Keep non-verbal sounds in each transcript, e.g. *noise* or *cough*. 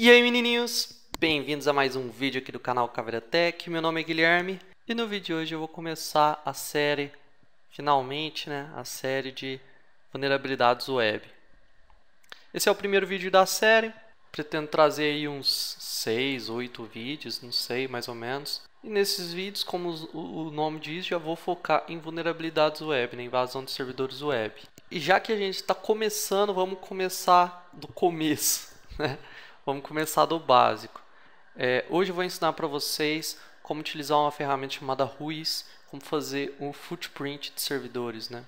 E aí menininhos, bem-vindos a mais um vídeo aqui do canal Caveira Tech, meu nome é Guilherme e no vídeo de hoje eu vou começar a série, finalmente né, a série de vulnerabilidades web. Esse é o primeiro vídeo da série, pretendo trazer aí uns 6, 8 vídeos, não sei, mais ou menos. E nesses vídeos, como o nome diz, já vou focar em vulnerabilidades web, na né, invasão de servidores web. E já que a gente está começando, vamos começar do começo, *laughs* né? Vamos começar do básico. É, hoje eu vou ensinar para vocês como utilizar uma ferramenta chamada Ruiz, como fazer um footprint de servidores, né?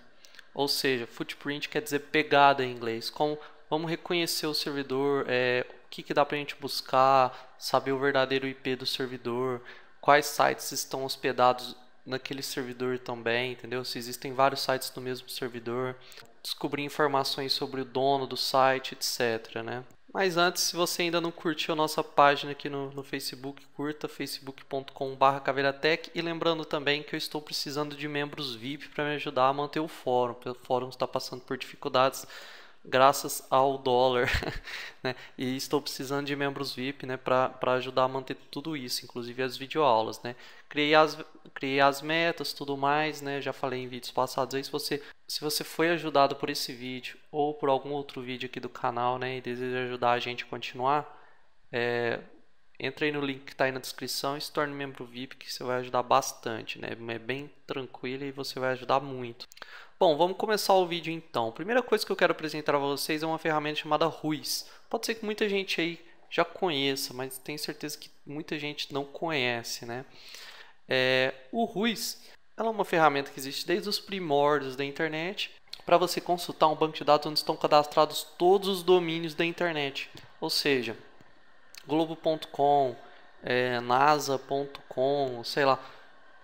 Ou seja, footprint quer dizer pegada em inglês. Como vamos reconhecer o servidor, é, o que, que dá para a gente buscar, saber o verdadeiro IP do servidor, quais sites estão hospedados naquele servidor também, entendeu? Se existem vários sites no mesmo servidor, descobrir informações sobre o dono do site, etc. Né? Mas antes, se você ainda não curtiu a nossa página aqui no, no Facebook, curta facebook.com.br caveiratec. E lembrando também que eu estou precisando de membros VIP para me ajudar a manter o fórum. O fórum está passando por dificuldades graças ao dólar. *laughs* né? E estou precisando de membros VIP né? para ajudar a manter tudo isso, inclusive as videoaulas. Né? Criei, as, criei as metas, tudo mais, né? já falei em vídeos passados aí, se você se você foi ajudado por esse vídeo ou por algum outro vídeo aqui do canal né, e deseja ajudar a gente a continuar, é, entre aí no link que está aí na descrição e se torne membro VIP que você vai ajudar bastante, né? É bem tranquilo e você vai ajudar muito. Bom, vamos começar o vídeo então. Primeira coisa que eu quero apresentar a vocês é uma ferramenta chamada Ruiz. Pode ser que muita gente aí já conheça, mas tenho certeza que muita gente não conhece, né? É, o Ruiz ela é uma ferramenta que existe desde os primórdios da internet para você consultar um banco de dados onde estão cadastrados todos os domínios da internet. Ou seja, globo.com, é, nasa.com, sei lá,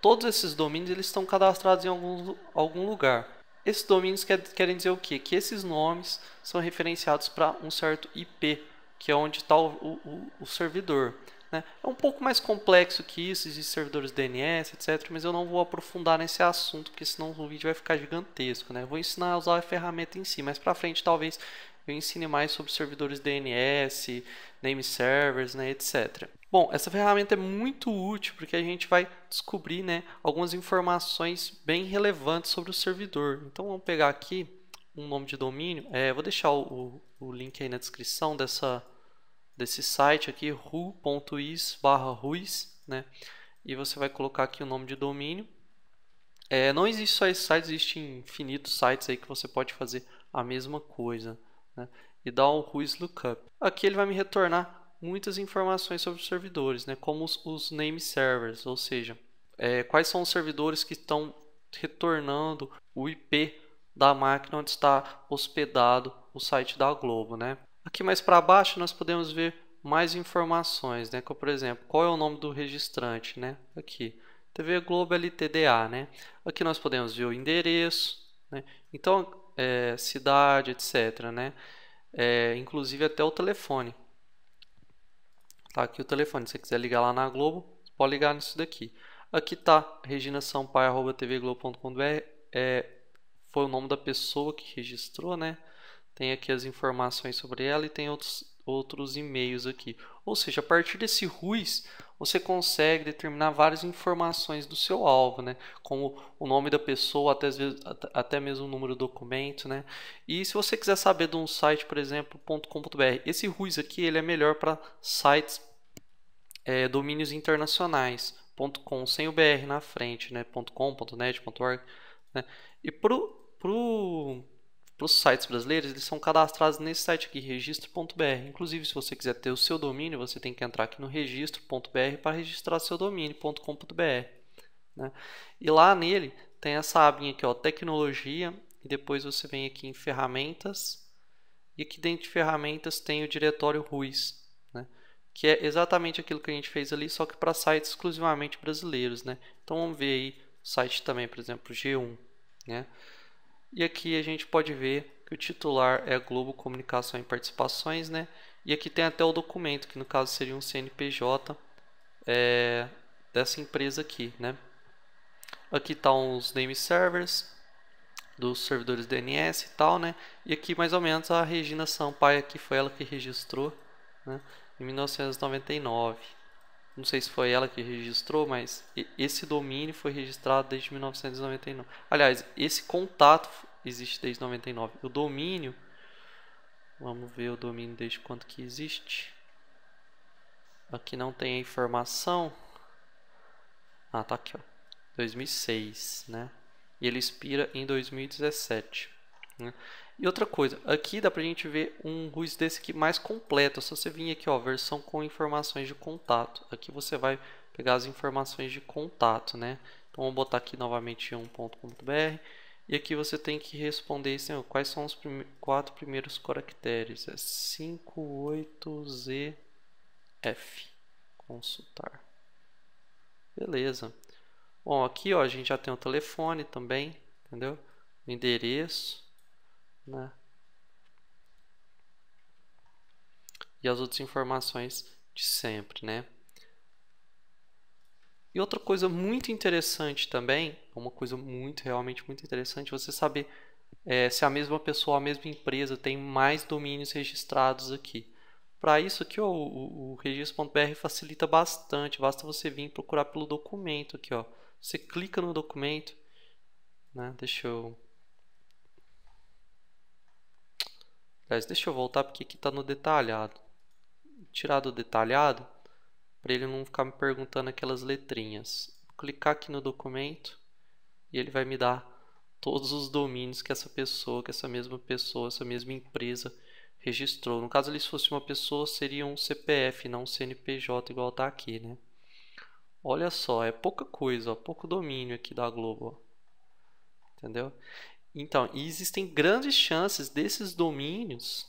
todos esses domínios eles estão cadastrados em algum, algum lugar. Esses domínios quer, querem dizer o quê? Que esses nomes são referenciados para um certo IP, que é onde está o, o, o servidor. Né? É um pouco mais complexo que isso, existem servidores DNS, etc. Mas eu não vou aprofundar nesse assunto, porque senão o vídeo vai ficar gigantesco. Né? Eu vou ensinar a usar a ferramenta em si, mas para frente talvez eu ensine mais sobre servidores DNS, name servers, né, etc. Bom, essa ferramenta é muito útil porque a gente vai descobrir né, algumas informações bem relevantes sobre o servidor. Então vamos pegar aqui um nome de domínio, é, vou deixar o, o, o link aí na descrição dessa desse site aqui, ru.is barra ruiz, né? E você vai colocar aqui o nome de domínio. É, não existe só esse site, existem infinitos sites aí que você pode fazer a mesma coisa, né? E dar um ruiz lookup. Aqui ele vai me retornar muitas informações sobre os servidores, né? Como os, os name servers, ou seja, é, quais são os servidores que estão retornando o IP da máquina onde está hospedado o site da Globo, né? Aqui mais para baixo nós podemos ver mais informações, né? Como, por exemplo, qual é o nome do registrante, né? Aqui, TV Globo LTDA, né? Aqui nós podemos ver o endereço, né? Então, é, cidade, etc, né? É, inclusive até o telefone. Tá aqui o telefone, se você quiser ligar lá na Globo, pode ligar nisso daqui. Aqui tá reginasampaio.tvglobo.com.br, é, foi o nome da pessoa que registrou, né? tem aqui as informações sobre ela e tem outros, outros e-mails aqui. Ou seja, a partir desse RUIS, você consegue determinar várias informações do seu alvo, né? Como o nome da pessoa, até, vezes, até mesmo o número do documento, né? E se você quiser saber de um site, por exemplo, .com.br, esse RUIS aqui ele é melhor para sites, é, domínios internacionais, .com sem o BR na frente, né? .com, .net, .org, né? E pro, pro para os sites brasileiros, eles são cadastrados nesse site aqui, registro.br. Inclusive, se você quiser ter o seu domínio, você tem que entrar aqui no registro.br para registrar seu domínio.com.br. Né? E lá nele tem essa abinha aqui, ó, tecnologia, e depois você vem aqui em ferramentas, e aqui dentro de ferramentas tem o diretório Ruiz, né? que é exatamente aquilo que a gente fez ali, só que para sites exclusivamente brasileiros. Né? Então vamos ver aí o site também, por exemplo, G1. Né? E aqui a gente pode ver que o titular é Globo Comunicação e Participações, né? E aqui tem até o documento, que no caso seria um CNPJ é, dessa empresa aqui, né? Aqui estão tá os name servers dos servidores DNS e tal, né? E aqui mais ou menos a Regina Sampaio, que foi ela que registrou, né? Em 1999 não sei se foi ela que registrou, mas esse domínio foi registrado desde 1999. Aliás, esse contato existe desde 99. O domínio, vamos ver o domínio desde quando que existe. Aqui não tem a informação. Ah, tá aqui, ó. 2006, né? E ele expira em 2017. Né? E outra coisa, aqui dá pra gente ver um RUS desse aqui mais completo. É Se você vir aqui, ó, versão com informações de contato. Aqui você vai pegar as informações de contato, né? Então vamos botar aqui novamente 1.com.br. e aqui você tem que responder isso, quais são os quatro primeiros caracteres. É 58ZF. Consultar. Beleza. Bom, aqui ó, a gente já tem o telefone também, entendeu? O endereço né? E as outras informações de sempre, né? E outra coisa muito interessante também, uma coisa muito, realmente muito interessante, você saber é, se a mesma pessoa, a mesma empresa tem mais domínios registrados aqui. Para isso aqui, ó, o, o registro.br facilita bastante. Basta você vir procurar pelo documento aqui, ó. Você clica no documento, né? Deixa eu Aliás, deixa eu voltar porque aqui está no detalhado. Tirar do detalhado para ele não ficar me perguntando aquelas letrinhas. Vou clicar aqui no documento e ele vai me dar todos os domínios que essa pessoa, que essa mesma pessoa, essa mesma empresa registrou. No caso, ele se fosse uma pessoa, seria um CPF, não um CNPJ, igual está aqui, né? Olha só, é pouca coisa, ó, pouco domínio aqui da Globo, ó. entendeu? Então, e existem grandes chances desses domínios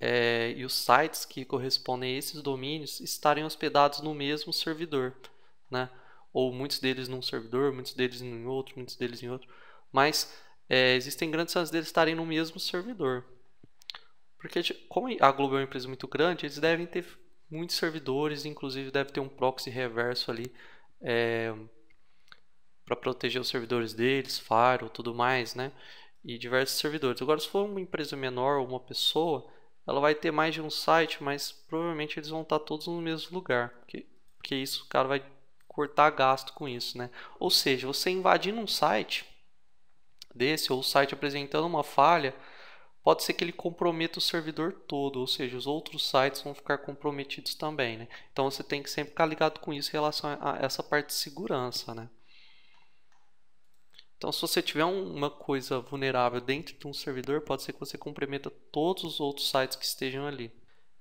é, e os sites que correspondem a esses domínios estarem hospedados no mesmo servidor, né? Ou muitos deles num servidor, muitos deles em outro, muitos deles em outro. Mas é, existem grandes chances deles estarem no mesmo servidor. Porque tipo, como a Globo é uma empresa muito grande, eles devem ter muitos servidores, inclusive deve ter um proxy reverso ali é, para proteger os servidores deles, Faro, tudo mais, né? E diversos servidores. Agora, se for uma empresa menor ou uma pessoa, ela vai ter mais de um site, mas provavelmente eles vão estar tá todos no mesmo lugar, porque, porque isso o cara vai cortar gasto com isso, né? Ou seja, você invadindo um site desse ou o site apresentando uma falha, pode ser que ele comprometa o servidor todo, ou seja, os outros sites vão ficar comprometidos também, né? Então você tem que sempre ficar ligado com isso em relação a essa parte de segurança, né? Então, se você tiver uma coisa vulnerável dentro de um servidor, pode ser que você comprometa todos os outros sites que estejam ali.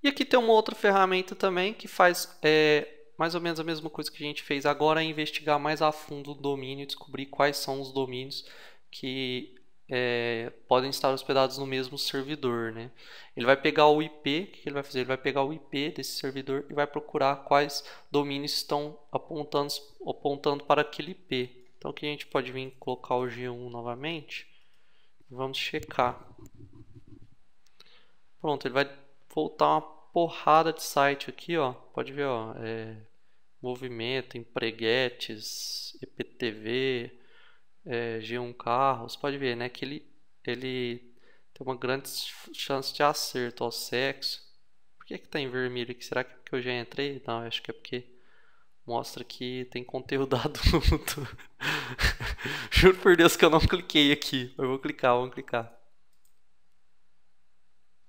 E aqui tem uma outra ferramenta também que faz é, mais ou menos a mesma coisa que a gente fez agora, é investigar mais a fundo o domínio, descobrir quais são os domínios que é, podem estar hospedados no mesmo servidor. Né? Ele vai pegar o IP, o que ele vai fazer? Ele vai pegar o IP desse servidor e vai procurar quais domínios estão apontando, apontando para aquele IP. Então aqui a gente pode vir colocar o G1 novamente. Vamos checar. Pronto, ele vai voltar uma porrada de site aqui, ó. Pode ver, ó. É, movimento, empreguetes, EPTV, é, G1 Carros. Pode ver, né? Que ele, ele tem uma grande chance de acerto ao sexo. Por que que tá em vermelho aqui? Será que, é que eu já entrei? Não, acho que é porque mostra que tem conteúdo *laughs* adulto. Juro por Deus que eu não cliquei aqui. Eu vou clicar, vamos clicar.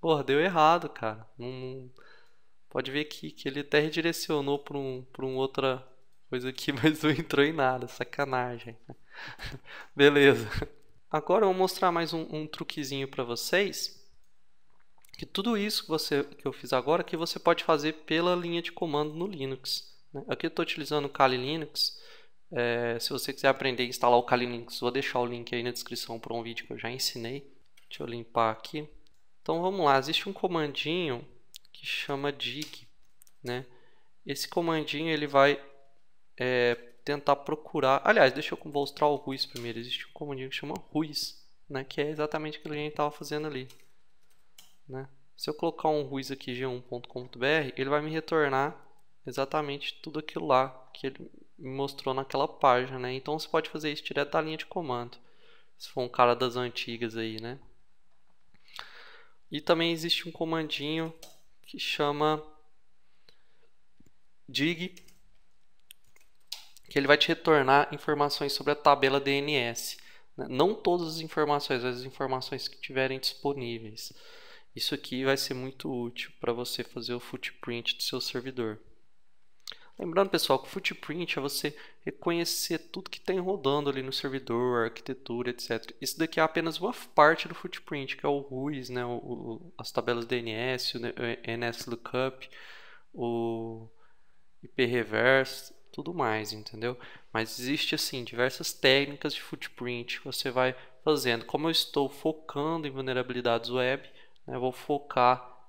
Porra, deu errado, cara. Não... Pode ver aqui que ele até redirecionou para um, um outra coisa aqui, *laughs* mas não entrou em nada. Sacanagem. *laughs* Beleza. Agora eu vou mostrar mais um, um truquezinho para vocês. Que tudo isso que, você, que eu fiz agora, que você pode fazer pela linha de comando no Linux. Né? Aqui eu estou utilizando o Kali Linux. É, se você quiser aprender a instalar o Kali Linux, vou deixar o link aí na descrição para um vídeo que eu já ensinei. Deixa eu limpar aqui. Então vamos lá, existe um comandinho que chama dig, né? Esse comandinho ele vai é, tentar procurar. Aliás, deixa eu mostrar o Ruiz primeiro. Existe um comandinho que chama Ruiz, né? Que é exatamente aquilo que a gente estava fazendo ali, né? Se eu colocar um Ruiz aqui g1.com.br, ele vai me retornar exatamente tudo aquilo lá que ele mostrou naquela página, né? Então você pode fazer isso direto da linha de comando, se for um cara das antigas aí, né? E também existe um comandinho que chama dig que ele vai te retornar informações sobre a tabela DNS. Né? Não todas as informações, mas as informações que tiverem disponíveis. Isso aqui vai ser muito útil para você fazer o footprint do seu servidor. Lembrando, pessoal, que o footprint é você reconhecer tudo que tem tá rodando ali no servidor, arquitetura, etc. Isso daqui é apenas uma parte do footprint, que é o RUIS, né? O, o, as tabelas DNS, o NSLOOKUP, eh, o IP reverse, tudo mais, entendeu? Mas existe assim diversas técnicas de footprint que você vai fazendo. Como eu estou focando em vulnerabilidades web, né, eu vou focar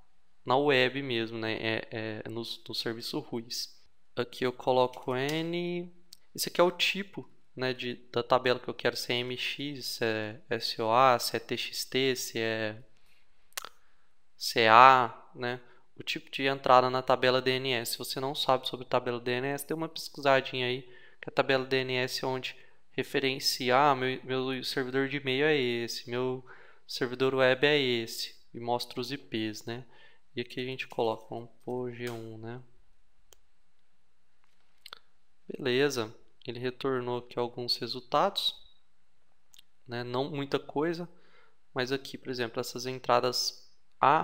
na web mesmo, né, é, é no, no serviço RUIS. Aqui eu coloco N. Isso aqui é o tipo né, de, da tabela que eu quero, se é MX, se é SOA, se é TXT, se é CA, é né? O tipo de entrada na tabela DNS. Se você não sabe sobre tabela DNS, dê uma pesquisadinha aí, que a tabela DNS é onde referenciar, ah, meu, meu servidor de e-mail é esse, meu servidor web é esse, e mostra os IPs, né? E aqui a gente coloca, vamos pôr G1, né? Beleza, ele retornou aqui alguns resultados, né? não muita coisa, mas aqui, por exemplo, essas entradas A,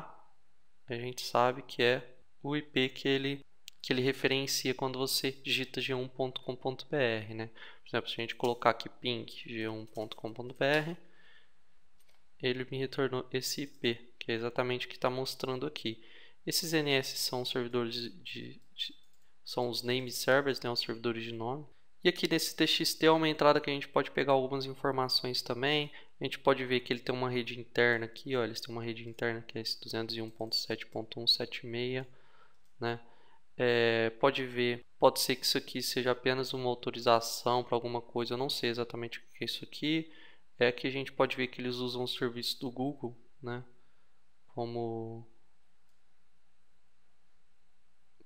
a gente sabe que é o IP que ele, que ele referencia quando você digita g1.com.br. Né? Por exemplo, se a gente colocar aqui ping g1.com.br, ele me retornou esse IP, que é exatamente o que está mostrando aqui. Esses NS são servidores de são os name servers, né, os servidores de nome. E aqui nesse TXT é uma entrada que a gente pode pegar algumas informações também. A gente pode ver que ele tem uma rede interna aqui, ó, eles têm uma rede interna que é esse 201.7.176, né? É, pode ver, pode ser que isso aqui seja apenas uma autorização para alguma coisa, eu não sei exatamente o que é isso aqui. É que a gente pode ver que eles usam os serviços do Google, né? Como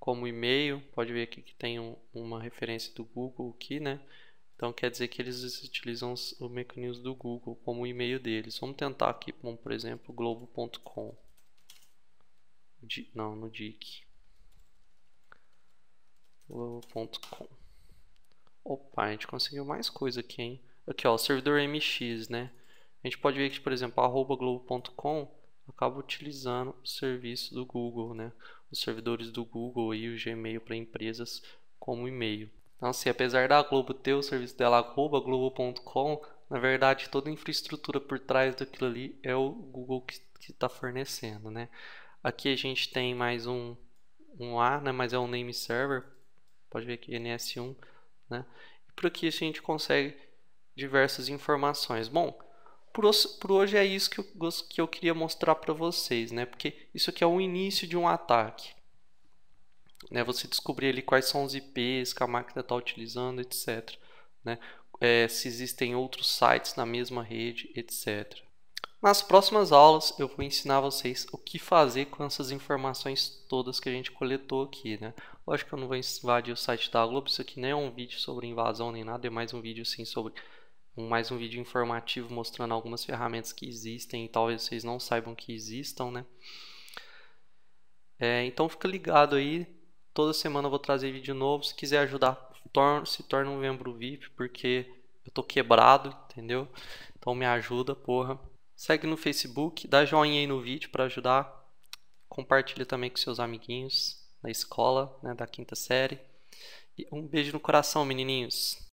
como e-mail. Pode ver aqui que tem um, uma referência do Google aqui, né? Então quer dizer que eles utilizam o mecanismo do Google como e-mail deles. Vamos tentar aqui, como por exemplo, globo.com. Não, no DIC. Globo.com. Opa, a gente conseguiu mais coisa aqui, hein? Aqui, ó, servidor MX, né? A gente pode ver que, por exemplo, arroba globo.com acaba utilizando o serviço do Google, né? os servidores do Google e o Gmail para empresas como e-mail. Então, assim, apesar da Globo ter o serviço dela, globo.com, na verdade, toda a infraestrutura por trás daquilo ali é o Google que está fornecendo, né? Aqui a gente tem mais um, um A, né? mas é um name server, pode ver aqui, NS1, né? E por aqui a gente consegue diversas informações. Bom, por, por hoje é isso que eu, que eu queria mostrar para vocês, né? Porque isso aqui é o início de um ataque. Né? Você descobrir ali quais são os IPs que a máquina está utilizando, etc. Né? É, se existem outros sites na mesma rede, etc. Nas próximas aulas eu vou ensinar vocês o que fazer com essas informações todas que a gente coletou aqui, né? Lógico que eu não vou invadir o site da Globo, isso aqui nem é um vídeo sobre invasão nem nada, é mais um vídeo assim sobre mais um vídeo informativo mostrando algumas ferramentas que existem e talvez vocês não saibam que existam, né? É, então fica ligado aí, toda semana eu vou trazer vídeo novo. Se quiser ajudar, tor se torne um membro VIP, porque eu tô quebrado, entendeu? Então me ajuda, porra. Segue no Facebook, dá joinha aí no vídeo para ajudar. Compartilha também com seus amiguinhos na escola, né, da quinta série. E um beijo no coração, menininhos.